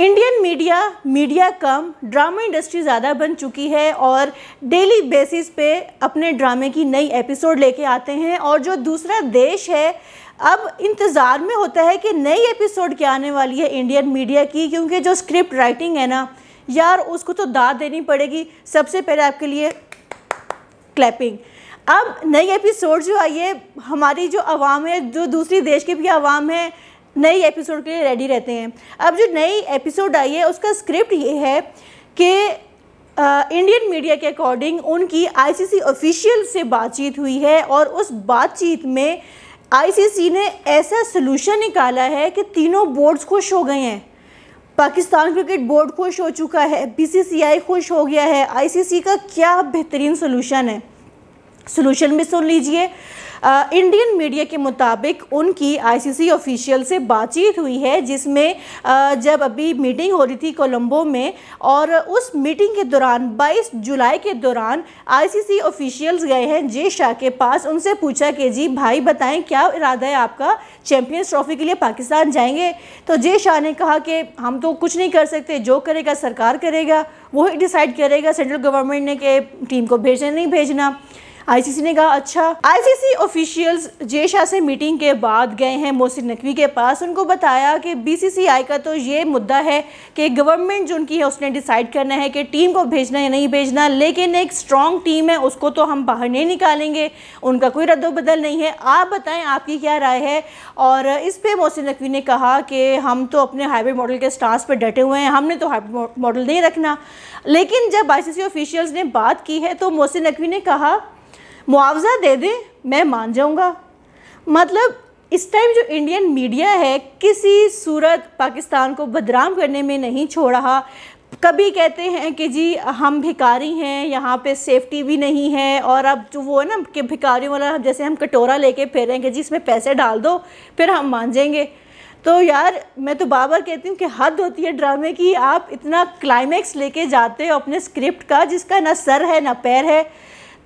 Indian media media कम drama industry ज़्यादा बन चुकी है और डेली बेसिस पे अपने ड्रामे की नई एपिसोड लेके आते हैं और जो दूसरा देश है अब इंतज़ार में होता है कि नई एपिसोड क्या आने वाली है इंडियन मीडिया की क्योंकि जो स्क्रिप्ट राइटिंग है ना यार उसको तो दाद देनी पड़ेगी सबसे पहले आपके लिए क्लैपिंग अब नई एपिसोड जो आई है हमारी जो आवाम है जो दूसरी देश के भी आवाम है नई एपिसोड के लिए रेडी रहते हैं अब जो नई एपिसोड आई है उसका स्क्रिप्ट ये है कि इंडियन मीडिया के अकॉर्डिंग उनकी आईसीसी ऑफिशियल से बातचीत हुई है और उस बातचीत में आईसीसी ने ऐसा सलूशन निकाला है कि तीनों बोर्ड्स खुश हो गए हैं पाकिस्तान क्रिकेट बोर्ड खुश हो चुका है बीसीसीआई खुश हो गया है आईसीसी का क्या बेहतरीन सलूशन है सलूशन भी सुन लीजिए इंडियन मीडिया के मुताबिक उनकी आईसीसी ऑफिशियल से बातचीत हुई है जिसमें जब अभी मीटिंग हो रही थी कोलंबो में और उस मीटिंग के दौरान 22 जुलाई के दौरान आईसीसी ऑफिशियल्स गए हैं जे शाह के पास उनसे पूछा कि जी भाई बताएं क्या इरादा है आपका चैम्पियंस ट्रॉफी के लिए पाकिस्तान जाएंगे तो जे शाह ने कहा कि हम तो कुछ नहीं कर सकते जो करेगा सरकार करेगा वही डिसाइड करेगा सेंट्रल गवर्नमेंट ने कि टीम को भेजना नहीं भेजना आईसीसी ने कहा अच्छा आईसीसी ऑफिशियल्स जे शाह से मीटिंग के बाद गए हैं मोहसिन नकवी के पास उनको बताया कि बीसीसीआई का तो ये मुद्दा है कि गवर्नमेंट जो उनकी है उसने डिसाइड करना है कि टीम को भेजना या नहीं भेजना लेकिन एक स्ट्रॉन्ग टीम है उसको तो हम बाहर नहीं निकालेंगे उनका कोई रद्दबदल नहीं है आप बताएं आपकी क्या राय है और इस पर मोहसिन नकवी ने कहा कि हम तो अपने हाईवे मॉडल के स्टांस पर डटे हुए हैं हमने तो हाईवे मॉडल नहीं रखना लेकिन जब आई ऑफिशियल्स ने बात की है तो मोहसिन नकवी ने कहा मुआवजा दे दें मैं मान जाऊँगा मतलब इस टाइम जो इंडियन मीडिया है किसी सूरत पाकिस्तान को बदनाम करने में नहीं छोड़ रहा कभी कहते हैं कि जी हम भिकारी हैं यहाँ पे सेफ्टी भी नहीं है और अब जो वो है ना कि भिकारियों वाला जैसे हम कटोरा लेके फिर रहे हैं कि जी इसमें पैसे डाल दो फिर हम मान जाएंगे तो यार मैं तो बार बार कहती हूँ कि हद होती है ड्रामे की आप इतना क्लाइमैक्स लेके जाते हो अपने स्क्रिप्ट का जिसका ना सर है ना पैर है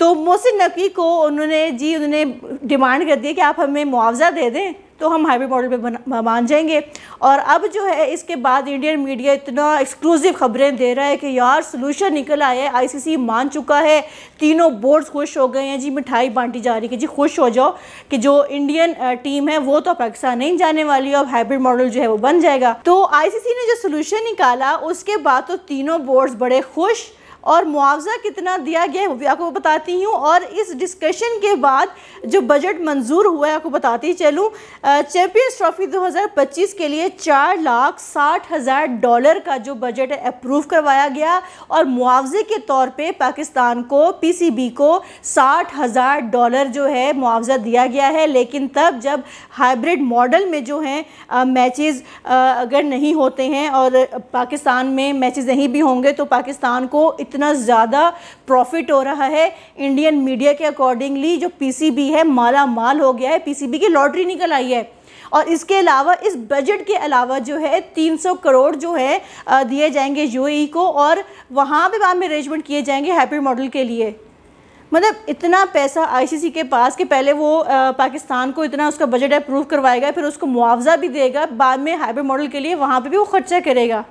तो मोहसिन नकवी को उन्होंने जी उन्होंने डिमांड कर दी कि आप हमें मुआवजा दे दें तो हम हाईवे मॉडल पे मान जाएंगे और अब जो है इसके बाद इंडियन मीडिया इतना एक्सक्लूसिव खबरें दे रहा है कि यार सोल्यूशन निकल आया है आईसीसी मान चुका है तीनों बोर्ड्स खुश हो गए हैं जी मिठाई बांटी जा रही है जी खुश हो जाओ कि जो इंडियन टीम है वो तो पाकिस्तान नहीं जाने वाली है अब हाइब्रिड मॉडल जो है वो बन जाएगा तो आईसीसी ने जो सोल्यूशन निकाला उसके बाद तो तीनों बोर्ड्स बड़े खुश और मुआवजा कितना दिया गया है वो भी आपको बताती हूँ और इस डिस्कशन के बाद जो बजट मंजूर हुआ है आपको बताती चलूँ चैम्पियंस ट्रॉफी 2025 के लिए चार लाख साठ हज़ार डॉलर का जो बजट है अप्रूव करवाया गया और मुआवजे के तौर पे पाकिस्तान को पीसीबी को साठ हज़ार डॉलर जो है मुआवजा दिया गया है लेकिन तब जब हाइब्रिड मॉडल में जो हैं मैचेस अगर नहीं होते हैं और पाकिस्तान में मैचेस नहीं भी होंगे तो पाकिस्तान को इतना ज़्यादा प्रॉफिट हो रहा है इंडियन मीडिया के अकॉर्डिंगली जो पीसीबी है माला माल हो गया है पीसीबी की लॉटरी निकल आई है और इसके अलावा इस बजट के अलावा जो है 300 करोड़ जो है दिए जाएंगे यूएई e को और वहाँ पर बाद में अरेंजमेंट किए जाएंगे हैप्पी मॉडल के लिए मतलब इतना पैसा आईसीसी के पास कि पहले वो आ, पाकिस्तान को इतना उसका बजट अप्रूव करवाएगा फिर उसको मुआवजा भी देगा बाद में हाइब्रिड मॉडल के लिए वहाँ पे भी वो खर्चा करेगा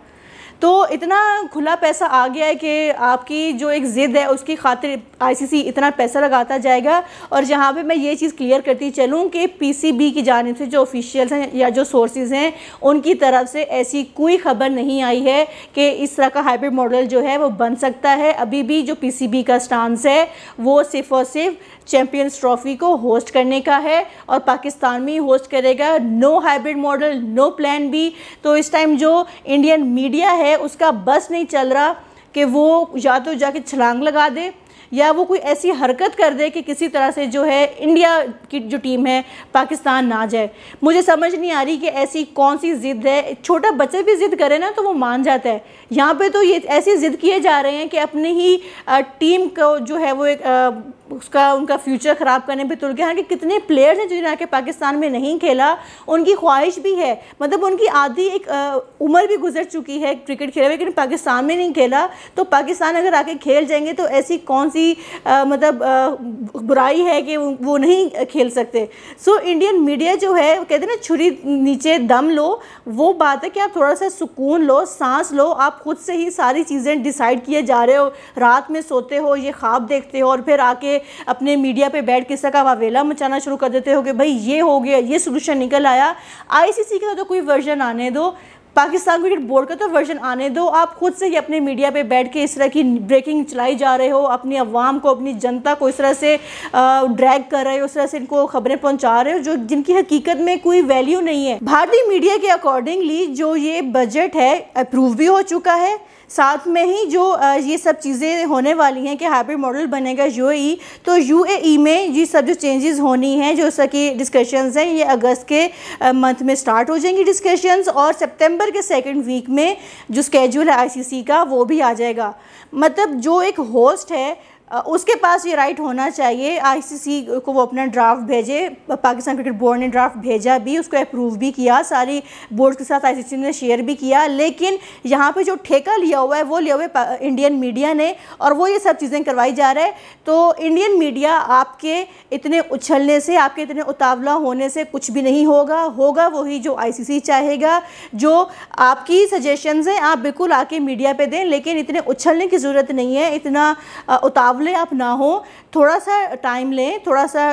तो इतना खुला पैसा आ गया है कि आपकी जो एक ज़िद है उसकी खातिर आईसीसी इतना पैसा लगाता जाएगा और जहाँ पे मैं ये चीज़ क्लियर करती चलूँ कि पीसीबी की जानब से जो ऑफिशियल्स हैं या जो सोर्सेज हैं उनकी तरफ से ऐसी कोई खबर नहीं आई है कि इस तरह का हाइब्रिड मॉडल जो है वो बन सकता है अभी भी जो पी का स्टांस है वो सिर्फ और सिर्फ चैम्पियंस ट्रॉफी को होस्ट करने का है और पाकिस्तान में होस्ट करेगा no hybrid model no plan भी तो इस टाइम जो इंडियन मीडिया है है उसका बस नहीं चल रहा कि वो या तो जाके छलांग लगा दे या वो कोई ऐसी हरकत कर दे कि किसी तरह से जो है इंडिया की जो टीम है पाकिस्तान ना जाए मुझे समझ नहीं आ रही कि ऐसी कौन सी ज़िद है छोटा बच्चा भी ज़िद करे ना तो वो मान जाता है यहाँ पे तो ये ऐसी ज़िद किए जा रहे हैं कि अपनी ही टीम को जो है वो एक उसका उनका फ्यूचर ख़राब करने पे तुल गया हालांकि कितने प्लेयर्स हैं जिन्होंने आके पाकिस्तान में नहीं खेला उनकी ख्वाहिश भी है मतलब उनकी आधी एक उम्र भी गुजर चुकी है क्रिकेट खेले लेकिन पाकिस्तान में नहीं खेला तो पाकिस्तान अगर आके खेल जाएंगे तो ऐसी कौन सी आ, मतलब आ, बुराई है कि वो नहीं खेल सकते सो so, इंडियन मीडिया जो है कहते ना छुरी नीचे दम लो वो बात है कि आप थोड़ा सा सुकून लो सांस लो आप खुद से ही सारी चीज़ें डिसाइड किए जा रहे हो रात में सोते हो ये ख्वाब देखते हो और फिर आके अपने मीडिया पे बैठ के सका वावेला मचाना शुरू कर देते हो कि भाई ये हो गया ये सोल्यूशन निकल आया आईसीसी का तो कोई वर्जन आने दो पाकिस्तान क्रिकेट बोर्ड का तो वर्जन आने दो आप खुद से ही अपने मीडिया पे बैठ के इस तरह की ब्रेकिंग चलाई जा रहे हो अपनी अवाम को अपनी जनता को इस तरह से ड्रैग कर रहे हो इस तरह से इनको खबरें पहुंचा रहे हो जो जिनकी हकीकत में कोई वैल्यू नहीं है भारतीय मीडिया के अकॉर्डिंगली जो ये बजट है अप्रूव भी हो चुका है साथ में ही जो ये सब चीज़ें होने वाली हैं कि हाइब्रिड मॉडल बनेगा यूएई e, तो यूएई e में ये सब जो चेंजेस होनी हैं जो उसकी डिस्कशंस हैं ये अगस्त के मंथ में स्टार्ट हो जाएंगी डिस्कशंस और सितंबर के सेकंड वीक में जो स्केड्यूल है आईसीसी का वो भी आ जाएगा मतलब जो एक होस्ट है उसके पास ये राइट होना चाहिए आईसीसी को वो अपना ड्राफ्ट भेजे पाकिस्तान क्रिकेट बोर्ड ने ड्राफ्ट भेजा भी उसको अप्रूव भी किया सारी बोर्ड के साथ आईसीसी ने शेयर भी किया लेकिन यहाँ पे जो ठेका लिया हुआ है वो लिया हुआ है इंडियन मीडिया ने और वो ये सब चीज़ें करवाई जा रहा है तो इंडियन मीडिया आपके इतने उछलने से आपके इतने उतावला होने से कुछ भी नहीं होगा होगा वही जो आई चाहेगा जो आपकी सजेशन हैं आप बिल्कुल आके मीडिया पर दें लेकिन इतने उछलने की ज़रूरत नहीं है इतना उतावला उतावले आप ना हो थोड़ा सा टाइम लें थोड़ा सा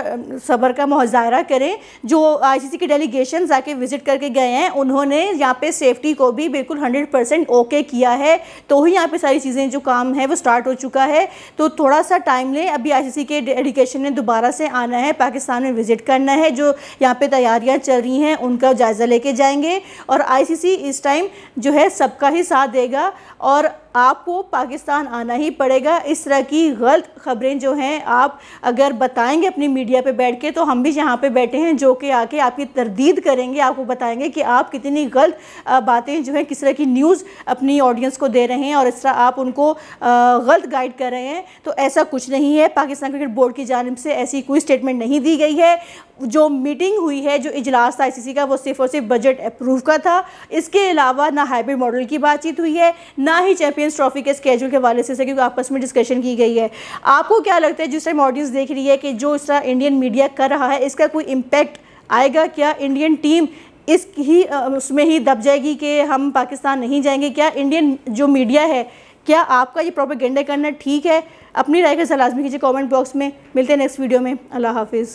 सबर का मुजाहरा करें जो आईसीसी के डेलीगेशन आके विज़िट करके गए हैं उन्होंने यहाँ पे सेफ्टी को भी बिल्कुल हंड्रेड परसेंट ओके किया है तो ही यहाँ पे सारी चीज़ें जो काम है वो स्टार्ट हो चुका है तो थोड़ा सा टाइम लें अभी सी के डेलीगेशन ने दोबारा से आना है पाकिस्तान में विज़िट करना है जो यहाँ पर तैयारियाँ चल रही हैं उनका जायज़ा लेके जाएंगे और सी इस टाइम जो है सबका ही साथ देगा और आपको पाकिस्तान आना ही पड़ेगा इस तरह की गलत खबरें जो हैं आप अगर बताएंगे अपनी मीडिया पे बैठ के तो हम भी यहाँ पे बैठे हैं जो कि आके आपकी तरदीद करेंगे आपको बताएंगे कि आप कितनी गलत बातें जो हैं किस तरह की न्यूज़ अपनी ऑडियंस को दे रहे हैं और इस तरह आप उनको गलत गाइड कर रहे हैं तो ऐसा कुछ नहीं है पाकिस्तान क्रिकेट बोर्ड की जानब से ऐसी कोई स्टेटमेंट नहीं दी गई है जो मीटिंग हुई है जो इजलास था आईसीसी का वो सिर्फ और सिर्फ बजट अप्रूव का था इसके अलावा ना हाइब्रिड मॉडल की बातचीत हुई है ना ही चैंपियंस ट्रॉफी के स्केजूल के हवाले से क्योंकि आपस में डिस्कशन की गई है आपको क्या लगता है जिस टाइम ऑडियंस देख रही है कि जो इस तरह इंडियन मीडिया कर रहा है इसका कोई इम्पैक्ट आएगा क्या इंडियन टीम इस ही उसमें ही दब जाएगी कि हम पाकिस्तान नहीं जाएंगे क्या इंडियन जो मीडिया है क्या आपका ये प्रॉपर करना ठीक है अपनी राय का सलाजमी कीजिए कमेंट बॉक्स में मिलते हैं नेक्स्ट वीडियो में अल्लाह हाफिज़